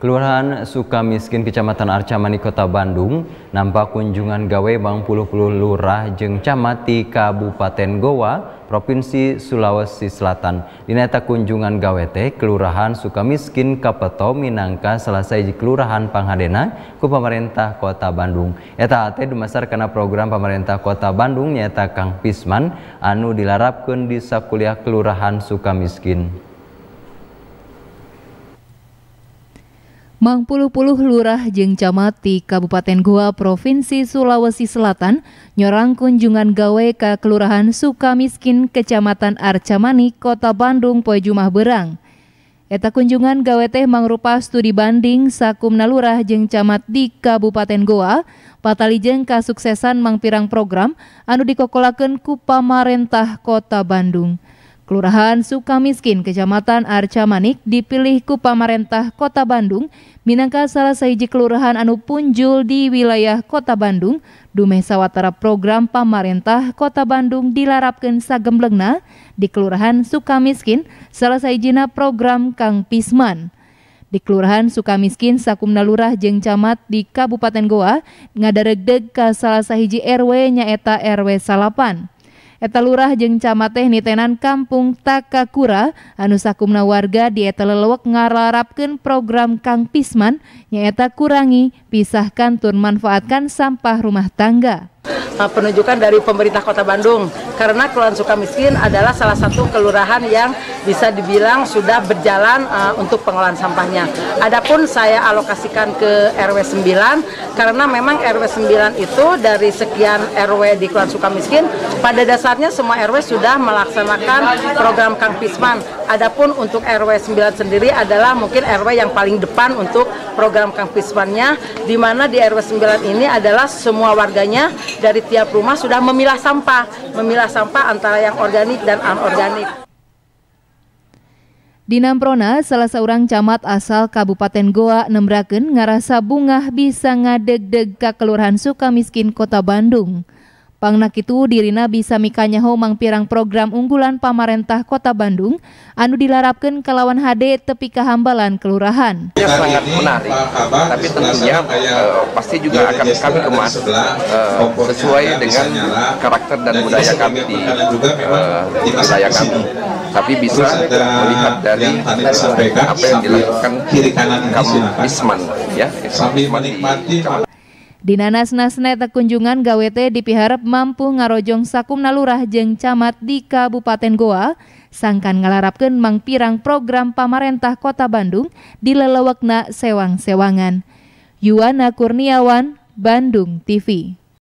Kelurahan Sukamiskin Kecamatan Arcamani Kota Bandung nampak kunjungan gawe Bang Puluh-Puluh Lurah jeng camati Kabupaten Goa, Provinsi Sulawesi Selatan. Dineta kunjungan gawe teh Kelurahan Sukamiskin Kapeto Minangka selesai di Kelurahan Panghadena ku pemerintah Kota Bandung. Eta teh dumasar karena program pemerintah Kota Bandung nyata Kang Pisman anu dilarapkan di sakuliah Kelurahan Sukamiskin. Mangpuluh-puluh lurah jeng camat di Kabupaten Goa Provinsi Sulawesi Selatan nyorang kunjungan gawe ke Kelurahan Sukamiskin Kecamatan Arcamani, Kota Bandung poe Jumah Berang. Eta kunjungan gawe teh mangrupa studi banding sakum lurah jeng camat di Kabupaten Goa, patalijeng kasuksesan mangpirang program anu dikokolaken kupamarentah Kota Bandung. Kelurahan Sukamiskin, Kecamatan Arca Manik, dipilih ku pamarentah Kota Bandung, minangka salah sahiji kelurahan anu punjul di wilayah Kota Bandung, dumeh sawatara program pamarentah Kota Bandung dilarapkan sagemblengna di Kelurahan Sukamiskin, salah sahijina program Kang Pisman. Di Kelurahan Sukamiskin, Sakumna Lurah jeng Camat di Kabupaten Goa, ngadaregdeg ke salah sahiji RW nyaeta RW Salapan eta lurah jeng camateh nitenan Kampung Takakura anusakumna warga di eta lelewek ngararapkan program Kang Pisman nyeta kurangi pisahkan tur manfaatkan sampah rumah tangga. Eh, penunjukan dari pemerintah kota Bandung karena Kelurahan Sukamiskin adalah salah satu kelurahan yang bisa dibilang sudah berjalan uh, untuk pengelolaan sampahnya. Adapun saya alokasikan ke RW 9 karena memang RW 9 itu dari sekian RW di Kelurahan Sukamiskin pada dasarnya semua RW sudah melaksanakan program Kang Pisman Adapun untuk RW 9 sendiri adalah mungkin RW yang paling depan untuk program Kang Pismannya di mana di RW 9 ini adalah semua warganya dari tiap rumah sudah memilah sampah, memilah sampah antara yang organik dan anorganik. Di Namprona, salah seorang camat asal Kabupaten Goa, Nembraken, ngarasa bungah bisa ngadeg-deg ke Kelurahan Sukamiskin, Kota Bandung. Pangnak itu dirina bisa mikanyaho pirang program unggulan pamarentah Kota Bandung anu dilarapkan kelawan HD tepi kehambalan kelurahan. Iya, sangat menarik, tapi tentunya uh, pasti juga akan kami kemas uh, sesuai dengan karakter dan budaya kami di uh, kami. Tapi bisa melihat dari apa yang dilakukan kiri kamu Isman ya. Isman di, di Nanas Nasne, kunjungan gawete piharap mampu ngarojong sakum nalurah jeng camat di Kabupaten Goa, sangkan ngelarapkan mangpirang program pamarentah Kota Bandung di lelewakna sewang-sewangan. Yuwana Kurniawan, Bandung TV.